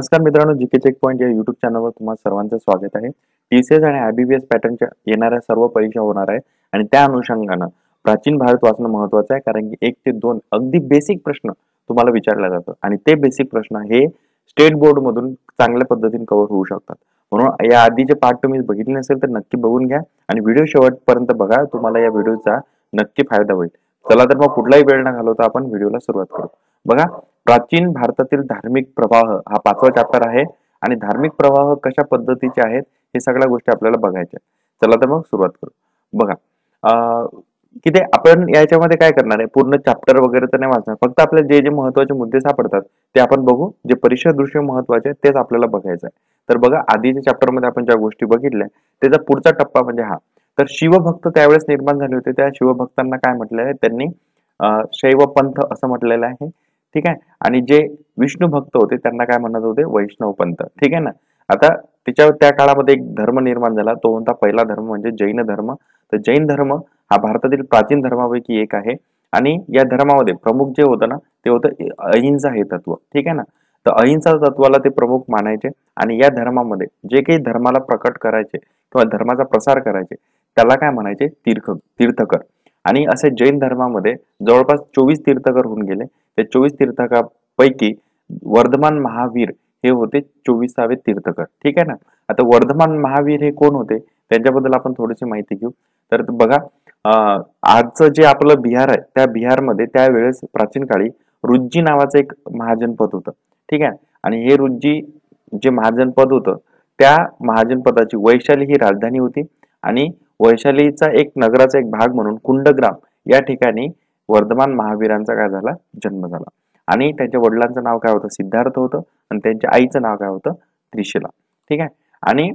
नमस्कार मित्रांनो GK check point या युट्यूब चॅनलवर तुम्हाला सर्वांचं स्वागत आहे टी सी एस आणि आयबीबीएस पॅटर्नच्या येणाऱ्या सर्व परीक्षा होणार आहे आणि त्या अनुषंगानं प्राचीन भारत वाचणं महत्वाचं आहे कारण की एक ते दोन अगदी बेसिक प्रश्न तुम्हाला विचारला जातो आणि ते बेसिक प्रश्न हे स्टेट बोर्ड मधून चांगल्या पद्धतीने कव्हर होऊ शकतात म्हणून या आधीचे पाठ तुम्ही बघितले नसेल तर नक्की बघून घ्या आणि व्हिडिओ शेवटपर्यंत बघा तुम्हाला या व्हिडिओचा नक्की फायदा होईल चला तर मग कुठलाही वेळ न घालवता आपण व्हिडिओला सुरुवात करू बघा प्राचीन भारतातील धार्मिक प्रवाह हा पाचवा चॅप्टर आहे आणि धार्मिक प्रवाह कशा पद्धतीचे आहेत हे सगळ्या गोष्टी आपल्याला बघायच्या चला तर मग सुरुवात करू बघा किती आपण याच्यामध्ये काय करणार आहे पूर्ण चॅप्टर वगैरे तर नाही वाचणार फक्त आपल्याला जे जे महत्वाचे मुद्दे सापडतात ते आपण बघू जे परीक्षा दृश्य महत्वाचे तेच आपल्याला बघायचं आहे तर बघा आधीच्या चॅप्टरमध्ये आपण ज्या गोष्टी बघितल्या त्याचा पुढचा टप्पा म्हणजे हा तर शिवभक्त त्यावेळेस निर्माण झाले होते त्या शिवभक्तांना काय म्हटलेलं आहे त्यांनी शैव पंथ असं म्हटलेलं आहे ठीक आहे आणि जे विष्णू भक्त होते त्यांना काय म्हणत होते वैष्णव पंथ ठीक आहे ना आता तिच्या त्या काळामध्ये एक धर्म निर्माण झाला तो होता पहिला धर्म म्हणजे जैन धर्म तर जैन धर्म हा भारतातील प्राचीन धर्मापैकी एक आहे आणि या धर्मामध्ये प्रमुख जे होतं ना ते होतं अहिंसा हे तत्व ठीक आहे ना तर अहिंसा तत्वाला ते प्रमुख मानायचे आणि या धर्मामध्ये जे काही धर्माला प्रकट करायचे किंवा धर्माचा प्रसार करायचे त्याला काय म्हणायचे तीर्थ तीर्थकर आणि असे जैन धर्मामध्ये जवळपास चोवीस तीर्थकर होऊन गेले त्या चोवीस तीर्थकापैकी वर्धमान महावीर हे होते चोवीसावे तीर्थकर ठीक आहे ना आता वर्धमान महावीर हे कोण होते त्यांच्याबद्दल आपण थोडीशी माहिती घेऊ तर बघा आजचं जे आपलं बिहार आहे त्या बिहारमध्ये त्यावेळेस प्राचीन काळी रुज्जी नावाचं एक महाजनपद होतं ठीक आहे आणि हे रुज्जी जे महाजनपद होतं त्या महाजनपदाची वैशाली ही राजधानी होती आणि वैशालीचा एक नगराचा एक भाग म्हणून कुंडग्राम या ठिकाणी वर्धमान महावीरांचा काय झाला जन्म झाला आणि त्यांच्या वडिलांचं नाव काय होतं सिद्धार्थ होतं आणि त्यांच्या आईचं नाव काय होतं त्रिशिला ठीक आहे आणि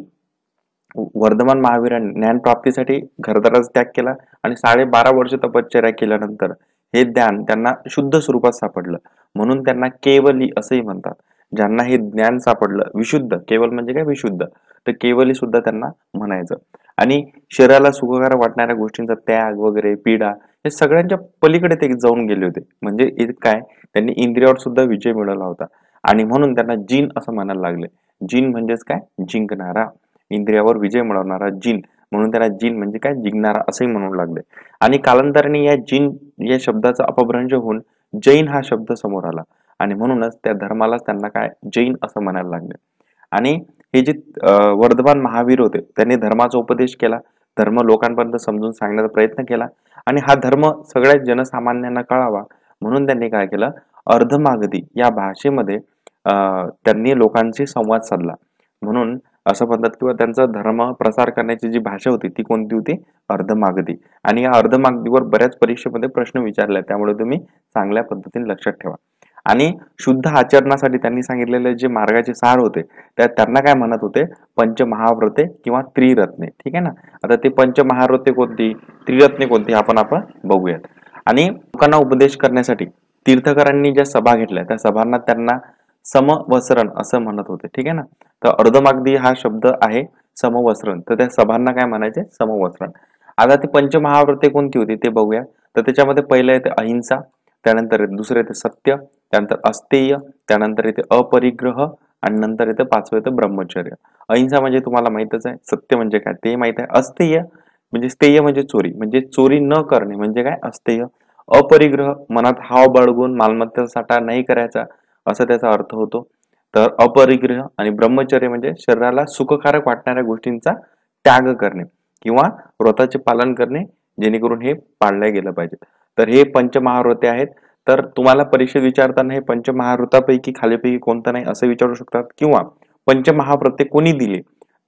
वर्धमान महावीरांनी ज्ञान प्राप्तीसाठी घरदाराचा त्याग केला आणि साडेबारा वर्ष तपश्चर्या केल्यानंतर हे ज्ञान त्यांना शुद्ध स्वरूपात सापडलं म्हणून त्यांना केवली असंही म्हणतात ज्यांना हे ज्ञान सापडलं विशुद्ध केवल म्हणजे काय विशुद्ध तर केवली सुद्धा त्यांना म्हणायचं आणि शरीराला सुखकार वाटणाऱ्या गोष्टींचा त्याग वगैरे पीडा हे सगळ्यांच्या पलीकडे ते जाऊन गेले होते म्हणजे काय त्यांनी इंद्रियावर सुद्धा विजय मिळवला होता आणि म्हणून त्यांना जीन असं म्हणायला लागले जीन म्हणजेच काय जिंकणारा इंद्रियावर विजय मिळवणारा जीन म्हणून त्यांना जीन म्हणजे काय जिंकणारा असंही म्हणू लागले आणि कालांतराने या जीन या शब्दाचा अपभ्रंश होऊन जैन हा शब्द समोर आला आणि म्हणूनच त्या धर्मालाच त्यांना काय जैन असं म्हणायला लागले आणि हे जे वर्धमान महावीर होते त्यांनी धर्माचा उपदेश केला धर्म लोकांपर्यंत समजून सांगण्याचा प्रयत्न केला आणि हा धर्म सगळ्या जनसामान्यांना कळावा म्हणून त्यांनी काय केलं अर्धमागधी या भाषेमध्ये त्यांनी लोकांशी संवाद साधला म्हणून असं म्हणतात किंवा त्यांचा धर्म प्रसार करण्याची जी भाषा होती ती कोणती होती अर्धमागधी आणि या अर्धमागधीवर बऱ्याच परीक्षेमध्ये प्रश्न विचारले त्यामुळे तुम्ही चांगल्या पद्धतीने लक्षात ठेवा आणि शुद्ध आचरणासाठी त्यांनी सांगितलेले जे मार्गाचे सार होते त्या त्यांना काय म्हणत होते पंचमहाव्रते किंवा त्रिरत्ने ठीक आहे ना आता ते पंचमहाव्रते कोणती त्रिरत्ने कोणती आपण आपण बघूयात आणि लोकांना उपदेश करण्यासाठी तीर्थकरांनी ज्या सभा घेतल्या त्या सभांना त्यांना समवसरण असं म्हणत होते ठीक आहे ना तर अर्धमागदी हा शब्द आहे समवसरण तर त्या सभांना काय म्हणायचे समवसरण आता ते पंचमहाव्रते कोणती होती ते बघूया तर त्याच्यामध्ये पहिलं येते अहिंसा त्यानंतर दुसरं येते सत्य त्यानंतर अस्तेय त्यानंतर येते अपरिग्रह आणि नंतर इथे पाचवं येतं ब्रह्मचर्य अहिंसा म्हणजे तुम्हाला माहितच आहे सत्य म्हणजे काय ते माहित आहे अस्तेय म्हणजे स्तेय म्हणजे चोरी म्हणजे चोरी न करणे म्हणजे काय अस्तेय अपरिग्रह मनात हाव बाळगून मालमत्तेचा साठा नाही करायचा असा त्याचा अर्थ होतो तर अपरिग्रह आणि ब्रह्मचर्य म्हणजे शरीराला सुखकारक वाटणाऱ्या गोष्टींचा त्याग करणे किंवा व्रताचे पालन करणे जेणेकरून हे पाळलं गेलं पाहिजे तर हे पंचमहाव्रते आहेत तर तुम्हाला परीक्षेत विचारताना हे पंचमहावृतापैकी खालीपैकी कोणता नाही असे विचारू शकतात किंवा पंचमहाव्रते कोणी दिले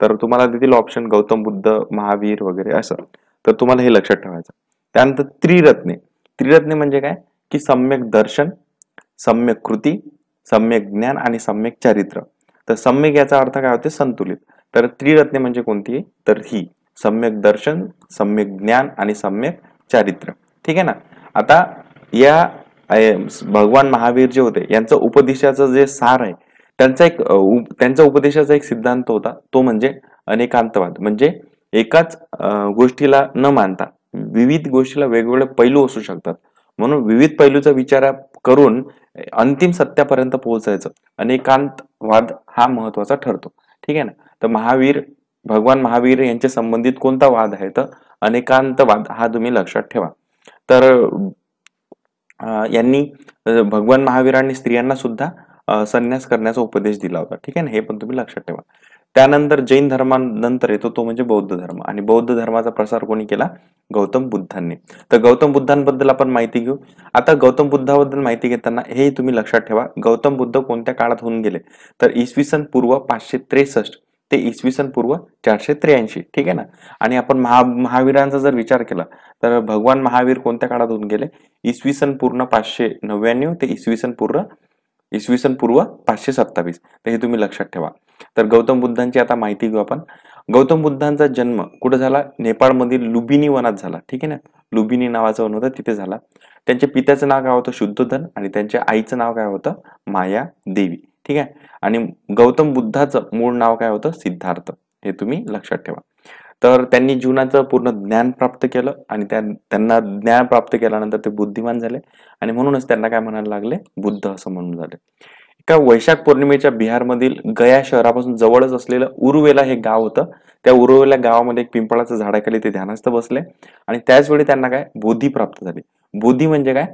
तर तुम्हाला देतील ऑप्शन गौतम बुद्ध महावीर वगैरे असं तर तुम्हाला हे लक्षात ठेवायचं त्यानंतर त्रिरत्ने त्रिरत्ने म्हणजे काय की सम्यक दर्शन सम्यक कृती सम्यक ज्ञान आणि सम्यक चारित्र तर सम्यक याचा अर्थ काय होते संतुलित तर त्रिरत्ने म्हणजे कोणती तर ही सम्यक दर्शन सम्यक ज्ञान आणि सम्यक चारित्र ठीक आहे ना आता या भगवान महावीर जे होते यांचं उपदेशाचं जे सार आहे त्यांचा एक त्यांचा उपदेशाचा एक सिद्धांत होता तो म्हणजे अनेकांतवाद म्हणजे एकाच गोष्टीला न मानता विविध गोष्टीला वेगवेगळे पैलू असू शकतात म्हणून विविध पैलूचा विचार करून अंतिम सत्यापर्यंत पोहोचायचं अनेकांतवाद हा महत्वाचा ठरतो ठीक आहे ना तर महावीर भगवान महावीर यांच्या संबंधित कोणता वाद आहे तर अनेकांतवाद हा तुम्ही लक्षात ठेवा तर यांनी भगवान महावीरांनी स्त्रियांना सुद्धा संन्यास करण्याचा उपदेश दिला होता ठीक आहे ना हे पण तुम्ही लक्षात ठेवा त्यानंतर जैन धर्मानंतर येतो तो म्हणजे बौद्ध धर्म आणि बौद्ध धर्माचा प्रसार कोणी केला गौतम बुद्धांनी तर गौतम बुद्धांबद्दल आपण माहिती घेऊ आता गौतम बुद्धाबद्दल माहिती घेताना हे तुम्ही लक्षात ठेवा गौतम बुद्ध कोणत्या काळात होऊन गेले तर इसवी सन पूर्व पाचशे त्रेसष्ट ते इसवी सन पूर्व चारशे त्र्याऐंशी ठीक आहे ना आणि आपण महा महावीरांचा जर विचार केला तर भगवान महावीर कोणत्या काळात होऊन गेले इसवी सन पूर्ण पाचशे नव्याण्णव ते इसवी सन पूर्ण इसवी सन पूर्व पाचशे सत्तावीस तर हे तुम्ही लक्षात ठेवा तर गौतम बुद्धांची आता माहिती घेऊ आपण गौतम बुद्धांचा जन्म कुठे झाला नेपाळमधील लुबिनी वनात झाला ठीक आहे ना लुबिनी नावाचं वन होतं तिथे झाला त्यांच्या पित्याचं नाव काय होतं शुद्धोधन आणि त्यांच्या आईचं नाव काय होतं माया देवी ठीक आहे आणि गौतम बुद्धाचं मूळ नाव काय होतं सिद्धार्थ हे तुम्ही लक्षात ठेवा तर त्यांनी जीवनाचं पूर्ण ज्ञान प्राप्त केलं आणि त्यांना ज्ञान प्राप्त केल्यानंतर ते बुद्धिमान झाले आणि म्हणूनच त्यांना काय म्हणायला लागले बुद्ध असं म्हणून झाले एका वैशाख पौर्णिमेच्या बिहारमधील गया शहरापासून जवळच असलेलं उरुवेला हे गाव होतं त्या उरुवेला गावामध्ये एक पिंपळाचं झाडाखाली ते ध्यानास्थ बसले आणि त्याच वेळी त्यांना काय बोधी प्राप्त झाली बोधी म्हणजे काय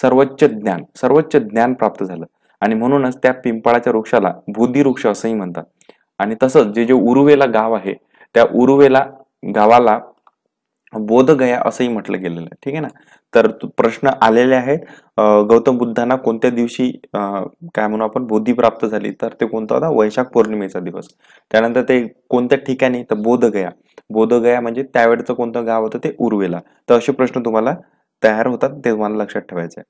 सर्वोच्च ज्ञान सर्वोच्च ज्ञान प्राप्त झालं आणि म्हणूनच त्या पिंपळाच्या वृक्षाला बुद्धी वृक्ष असंही म्हणतात आणि तसंच जे जे उरुवेला गाव आहे त्या उरुवेला गावाला बोधगया असंही म्हटलं गेलेलं आहे ठीक आहे ना तर प्रश्न आलेले आहेत गौतम बुद्धांना कोणत्या दिवशी काय म्हणू आपण बुद्धी प्राप्त झाली तर ते कोणता होता वैशाख पौर्णिमेचा दिवस त्यानंतर ते कोणत्या ठिकाणी तर बोधगया बोधगया म्हणजे त्यावेळेचं कोणतं गाव होतं ते उर्वेला तर असे प्रश्न तुम्हाला तयार होतात ते तुम्हाला लक्षात आहे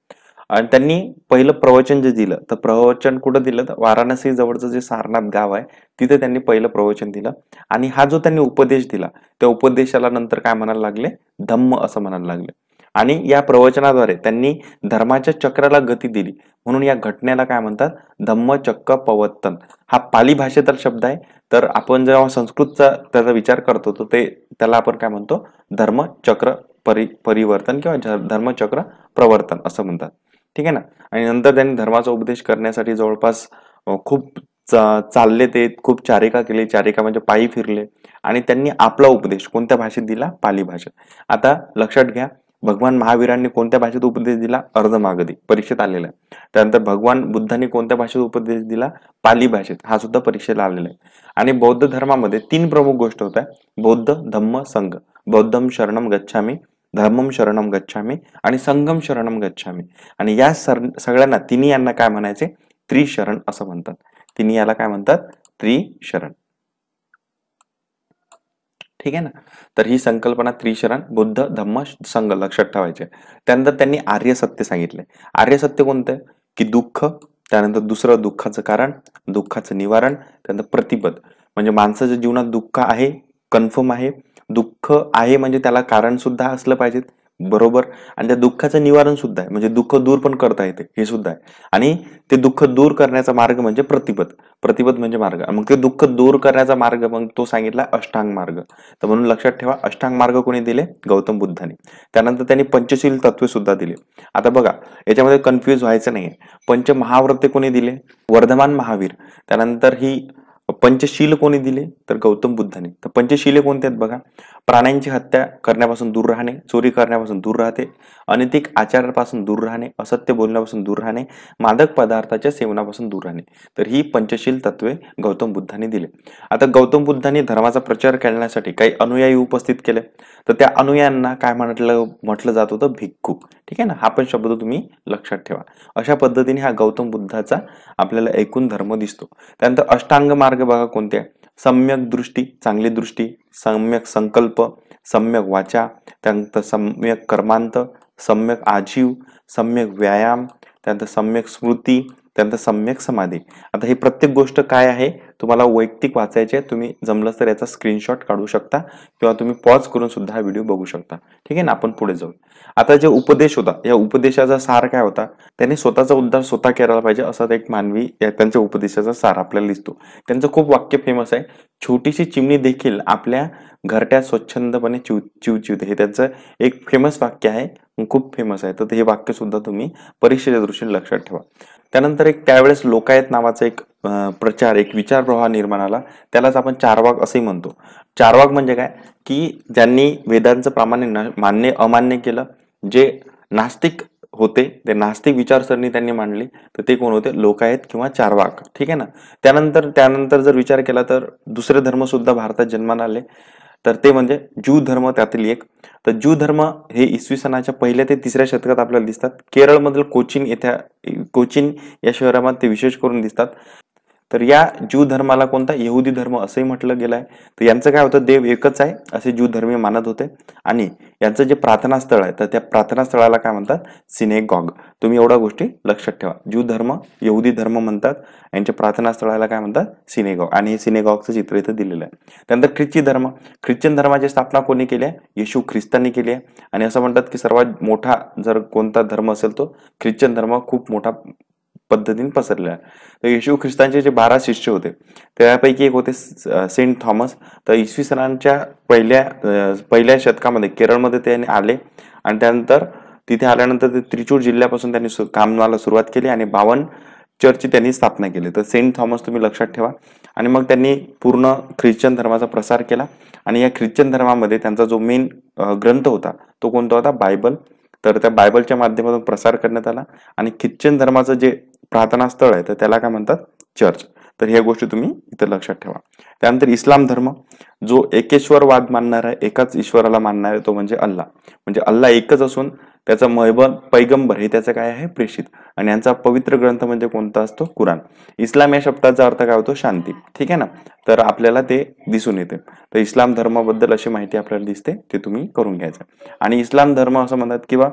आणि त्यांनी पहिलं प्रवचन जे दिलं तर प्रवचन कुठं दिलं तर वाराणसी जवळचं जे सारनाथ गाव आहे तिथे त्यांनी पहिलं प्रवचन दिलं आणि हा जो त्यांनी उपदेश दिला त्या उपदेशाला नंतर काय म्हणायला लागले धम्म असं म्हणायला लागले आणि या प्रवचनाद्वारे त्यांनी धर्माच्या चक्राला गती दिली म्हणून या घटनेला काय म्हणतात धम्म चक्र पवत्तन हा पाली भाषेतला शब्द आहे तर आपण जेव्हा संस्कृतचा त्याचा विचार करतो तर ते त्याला आपण काय म्हणतो धर्मचक्र परि परिवर्तन किंवा धर्मचक्र प्रवर्तन असं म्हणतात ठीक आहे ना आणि नंतर त्यांनी धर्माचा उपदेश करण्यासाठी जवळपास खूप चा, चालले ते खूप चारिका केली चारिका म्हणजे पायी फिरले आणि त्यांनी आपला उपदेश कोणत्या भाषेत दिला पाली भाषेत आता लक्षात घ्या भगवान महावीरांनी कोणत्या भाषेत उपदेश दिला अर्धमागधी परीक्षेत आलेला आहे त्यानंतर भगवान बुद्धांनी कोणत्या भाषेत उपदेश दिला पाली भाषेत हा सुद्धा परीक्षेला आलेला आहे आणि बौद्ध धर्मामध्ये तीन प्रमुख गोष्ट होत्या बौद्ध धम्म संघ बौद्धम शरणम गच्छामी धर्मम शरणम गच्छामी आणि संगम शरणम गच्छामी आणि या सर सगळ्यांना तिन्ही यांना काय म्हणायचे त्रिशरण असं म्हणतात तिन्ही याला काय म्हणतात त्रिशरण ठीक आहे ना तर ही संकल्पना त्रिशरण बुद्ध धम्म संघ लक्षात ठेवायचे त्यानंतर त्यांनी आर्य सत्य सांगितले आर्य सत्य कोणतं की दुःख त्यानंतर दुसरं दुःखाचं कारण दुःखाचं निवारण त्यानंतर प्रतिपद म्हणजे माणसाच्या जीवनात दुःख आहे कन्फर्म आहे दुःख आहे म्हणजे त्याला कारण सुद्धा असलं पाहिजेत बरोबर आणि त्या दुःखाचं निवारण सुद्धा आहे म्हणजे दुःख दूर पण करता येते हे सुद्धा आहे आणि ते दुःख दूर करण्याचा मार्ग म्हणजे प्रतिपद प्रतिपद म्हणजे मार्ग मग ते दुःख दूर करण्याचा मार्ग मग तो सांगितला अष्टांग मार्ग तर म्हणून लक्षात ठेवा अष्टांग मार्ग कोणी दिले गौतम बुद्धाने त्यानंतर त्यांनी पंचशील तत्वे सुद्धा दिले आता बघा याच्यामध्ये कन्फ्युज व्हायचं नाही पंच महाव्रते कोणी दिले वर्धमान महावीर त्यानंतर ही पंचशील कोणी दिले तर गौतम बुद्धाने तर पंचशीले कोणते आहेत बघा प्राण्यांची हत्या करण्यापासून दूर राहणे चोरी करण्यापासून दूर राहते अनैतिक आचारापासून दूर राहणे असत्य बोलण्यापासून दूर राहणे मादक पदार्थाच्या सेवनापासून दूर राहणे तर ही पंचशील तत्वे गौतम बुद्धांनी दिले आता गौतम बुद्धांनी धर्माचा प्रचार करण्यासाठी काही अनुयायी उपस्थित केले तर त्या अनुयायांना काय म्हटलं म्हटलं जात होतं भिक्खू ठीक आहे ना हा पण शब्द तुम्ही लक्षात ठेवा अशा पद्धतीने हा गौतम बुद्धाचा आपल्याला एकूण धर्म दिसतो त्यानंतर अष्टांग मार्ग बघा कोणते आहे सम्यक दृष्टि चांगली दृष्टि सम्यक संकल्प सम्यक वाचा सम्यक कर्मांत सम्यक आजीव सम्यक व्यायाम सम्यक स्मृति त्यानंतर सम्यक समाधी आता ही प्रत्येक गोष्ट काय आहे तुम्हाला वैयक्तिक आहे तुम्ही जमलं तर याचा स्क्रीनशॉट काढू शकता किंवा तुम्ही पॉज करून सुद्धा हा व्हिडिओ बघू शकता ठीक आहे ना आपण पुढे जाऊ आता जे उपदेश होता या उपदेशाचा सार काय होता त्यांनी स्वतःचा उद्धार स्वतः केला पाहिजे असा एक मानवी त्यांच्या उपदेशाचा सार आपल्याला दिसतो त्यांचं खूप वाक्य फेमस आहे छोटीशी चिमणी देखील आपल्या घरट्यात स्वच्छंदपणे चिव चिवचिवते हे त्यांचं एक फेमस वाक्य आहे खूप फेमस आहे तर हे वाक्य सुद्धा तुम्ही परीक्षेच्या दृष्टीने लक्षात ठेवा त्यानंतर एक त्यावेळेस लोकायत नावाचा एक प्रचार एक विचार प्रवाह निर्माण आला त्यालाच आपण चारवाग असंही म्हणतो चारवाग म्हणजे काय की ज्यांनी वेदांचं प्रामाण्य मान्य अमान्य केलं जे नास्तिक होते ते नास्तिक विचारसरणी त्यांनी मांडली तर ते कोण होते लोकायत किंवा चारवाक ठीक आहे ना त्यानंतर त्यानंतर जर विचार केला तर दुसरे धर्मसुद्धा भारतात जन्माला आले तर ते म्हणजे ज्यू धर्म त्यातील एक तर ज्यू धर्म हे इसवी सणाच्या पहिल्या ते तिसऱ्या शतकात आपल्याला दिसतात केरळमधील कोचीन येथे कोचीन या शहरामध्ये ते विशेष करून दिसतात तर या ज्यू धर्माला कोणता यहुदी धर्म असंही म्हटलं गेलं आहे तर यांचं काय होतं देव एकच आहे असे ज्यू धर्मी मानत होते आणि यांचं जे प्रार्थनास्थळ आहे तर त्या प्रार्थनास्थळाला काय म्हणतात सिनेगॉग तुम्ही एवढ्या गोष्टी लक्षात ठेवा ज्यू धर्म येहुदी धर्म म्हणतात यांच्या प्रार्थनास्थळाला काय म्हणतात सिनेगॉग आणि हे सिनेगॉगचं चित्र इथं दिलेलं आहे त्यानंतर ख्रिश्ची धर्म ख्रिश्चन धर्माची स्थापना कोणी केली आहे येशू ख्रिस्तांनी केली आहे आणि असं म्हणतात की सर्वात मोठा जर कोणता धर्म असेल तो ख्रिश्चन धर्म खूप मोठा पद्धतीने पसरलेला तर येशू ख्रिस्तांचे जे बारा शिष्य होते त्यापैकी एक होते सेंट थॉमस तर इसवी सणांच्या पहिल्या पहिल्या शतकामध्ये केरळमध्ये त्यांनी आले आणि त्यानंतर तिथे आल्यानंतर ते त्रिचूर जिल्ह्यापासून त्यांनी कामाला सुरुवात केली आणि बावन चर्चची त्यांनी स्थापना केली तर सेंट थॉमस तुम्ही लक्षात ठेवा आणि मग त्यांनी पूर्ण ख्रिश्चन धर्माचा प्रसार केला आणि या ख्रिश्चन धर्मामध्ये त्यांचा जो मेन ग्रंथ होता तो कोणता होता बायबल तर त्या बायबलच्या माध्यमातून प्रसार करण्यात आला आणि ख्रिश्चन धर्माचं जे प्रार्थना स्थळ आहे तर त्याला काय म्हणतात चर्च तर ह्या गोष्टी तुम्ही इथं लक्षात ठेवा त्यानंतर इस्लाम धर्म जो एकेश्वरवाद मानणार आहे एकाच ईश्वराला मानणार आहे तो म्हणजे अल्ला म्हणजे अल्ला एकच असून त्याचा महबन पैगंबर हे त्याचं काय आहे प्रेषित आणि यांचा पवित्र ग्रंथ म्हणजे कोणता असतो कुराण इस्लाम या शब्दाचा अर्थ काय होतो शांती ठीक आहे ना तर आपल्याला ते दिसून येते तर इस्लाम धर्माबद्दल अशी माहिती आपल्याला दिसते ते तुम्ही करून घ्यायचं आणि इस्लाम धर्म असं म्हणतात किंवा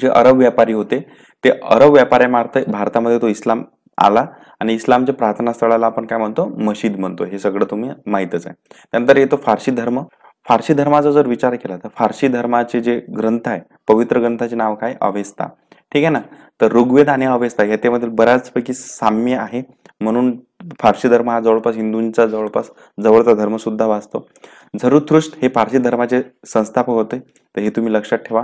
जे अरब व्यापारी होते ते अरब व्यापाऱ्यामार्थ भारतामध्ये तो इस्लाम आला आणि इस्लामच्या स्थळाला आपण काय म्हणतो मशीद म्हणतो हे सगळं तुम्ही माहीतच आहे नंतर येतो फारशी धर्म फारसी धर्माचा जर विचार केला तर फारसी धर्माचे जे ग्रंथ आहे पवित्र ग्रंथाचे नाव काय अवेस्ता ठीक आहे ना तर ऋग्वेद आणि अवेस्ता याच्यामध्ये बऱ्याचपैकी साम्य आहे म्हणून फारसी धर्म हा जवळपास हिंदूंचा जवळपास जवळचा धर्म सुद्धा वाचतो झरुथृष्ट हे फारशी धर्माचे संस्थापक होते तर हे तुम्ही लक्षात ठेवा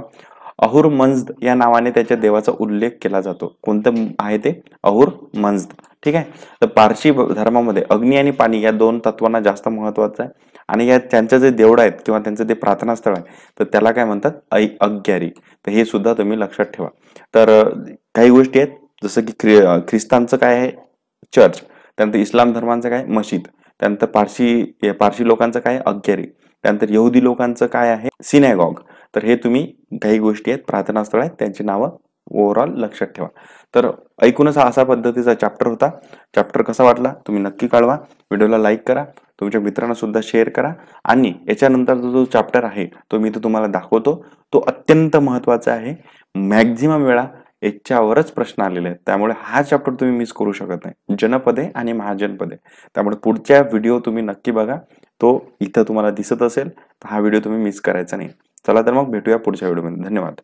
अहुर मंजद या नावाने त्याच्या देवाचा उल्लेख केला जातो कोणतं आहे ते अहुर मंजद ठीक आहे तर पारशी धर्मामध्ये अग्नी आणि पाणी या दोन तत्वांना जास्त महत्वाचं आहे आणि या त्यांचं जे देवड आहेत किंवा त्यांचं ते प्रार्थनास्थळ आहे तर त्याला काय म्हणतात ऐ अग्यारी तर हे सुद्धा तुम्ही लक्षात ठेवा तर काही गोष्टी आहेत जसं की ख्रि ख्रिस्तांचं काय आहे चर्च त्यानंतर इस्लाम धर्मांचं काय मशीद त्यानंतर पारशी पारशी लोकांचं काय अग्यारी त्यानंतर यहुदी लोकांचं काय आहे सिनेगॉग तर हे तुम्ही काही गोष्टी आहेत प्रार्थनास्थळ आहेत त्यांची नावं ओव्हरऑल लक्षात ठेवा तर ऐकूनच हा असा पद्धतीचा चॅप्टर होता चॅप्टर कसा वाटला तुम्ही नक्की कळवा व्हिडिओला लाईक करा तुमच्या मित्रांना सुद्धा शेअर करा आणि याच्यानंतरचा जो चॅप्टर आहे तो मी तो तुम्हाला दाखवतो तो अत्यंत महत्त्वाचा आहे मॅक्झिमम वेळा याच्यावरच प्रश्न आलेले आहेत त्यामुळे हा चॅप्टर तुम्ही मिस करू शकत नाही जनपदे आणि महाजनपदे त्यामुळे पुढच्या व्हिडिओ तुम्ही नक्की बघा तो इथं तुम्हाला दिसत असेल तर हा व्हिडिओ तुम्ही मिस करायचा नाही चला तर मग भेटूया पुढच्या व्हिडिओमध्ये धन्यवाद